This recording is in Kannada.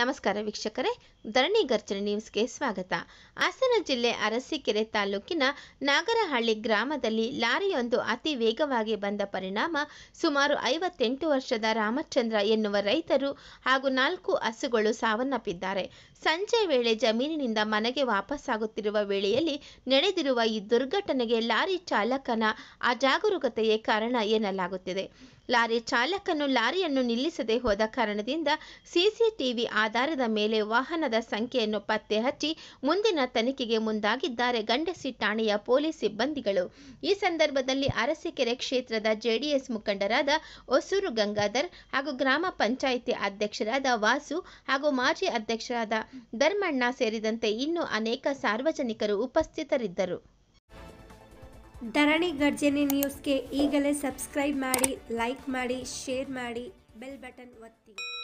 ನಮಸ್ಕಾರ ವೀಕ್ಷಕರೇ ಧರಣಿ ಗರ್ಜನೆ ನ್ಯೂಸ್ಗೆ ಸ್ವಾಗತ ಹಾಸನ ಜಿಲ್ಲೆ ಅರಸೀಕೆರೆ ತಾಲೂಕಿನ ನಾಗರಹಳ್ಳಿ ಗ್ರಾಮದಲ್ಲಿ ಲಾರಿಯೊಂದು ಅತಿ ವೇಗವಾಗಿ ಬಂದ ಪರಿಣಾಮ ಸುಮಾರು ಐವತ್ತೆಂಟು ವರ್ಷದ ರಾಮಚಂದ್ರ ಎನ್ನುವ ರೈತರು ಹಾಗೂ ನಾಲ್ಕು ಹಸುಗಳು ಸಾವನ್ನಪ್ಪಿದ್ದಾರೆ ಸಂಜೆ ವೇಳೆ ಜಮೀನಿನಿಂದ ಮನೆಗೆ ವಾಪಸ್ಸಾಗುತ್ತಿರುವ ವೇಳೆಯಲ್ಲಿ ನಡೆದಿರುವ ಈ ದುರ್ಘಟನೆಗೆ ಲಾರಿ ಚಾಲಕನ ಅಜಾಗರೂಕತೆಯೇ ಕಾರಣ ಎನ್ನಲಾಗುತ್ತಿದೆ ಲಾರಿ ಚಾಲಕನು ಲಾರಿಯನ್ನು ನಿಲ್ಲಿಸದೆ ಹೋದ ಕಾರಣದಿಂದ ಸಿಸಿಟಿವಿ ಆ ಆಧಾರದ ಮೇಲೆ ವಾಹನದ ಸಂಖ್ಯೆಯನ್ನು ಪತ್ತೆ ಹಚ್ಚಿ ಮುಂದಿನ ತನಿಖೆಗೆ ಮುಂದಾಗಿದ್ದಾರೆ ಗಂಡಸಿ ಠಾಣೆಯ ಪೊಲೀಸ್ ಸಿಬ್ಬಂದಿಗಳು ಈ ಸಂದರ್ಭದಲ್ಲಿ ಅರಸೀಕೆರೆ ಕ್ಷೇತ್ರದ ಜೆಡಿಎಸ್ ಮುಖಂಡರಾದ ಹೊಸೂರು ಗಂಗಾಧರ್ ಹಾಗೂ ಗ್ರಾಮ ಪಂಚಾಯಿತಿ ಅಧ್ಯಕ್ಷರಾದ ವಾಸು ಹಾಗೂ ಮಾಜಿ ಅಧ್ಯಕ್ಷರಾದ ಧರ್ಮಣ್ಣ ಸೇರಿದಂತೆ ಇನ್ನೂ ಅನೇಕ ಸಾರ್ವಜನಿಕರು ಉಪಸ್ಥಿತರಿದ್ದರು ಧರಣಿ ಗರ್ಜನೆ ನ್ಯೂಸ್ಗೆ ಈಗಲೇ ಸಬ್ಸ್ಕ್ರೈಬ್ ಮಾಡಿ ಲೈಕ್ ಮಾಡಿ ಶೇರ್ ಮಾಡಿ ಬೆಲ್ ಬಟನ್ ಒತ್ತಿ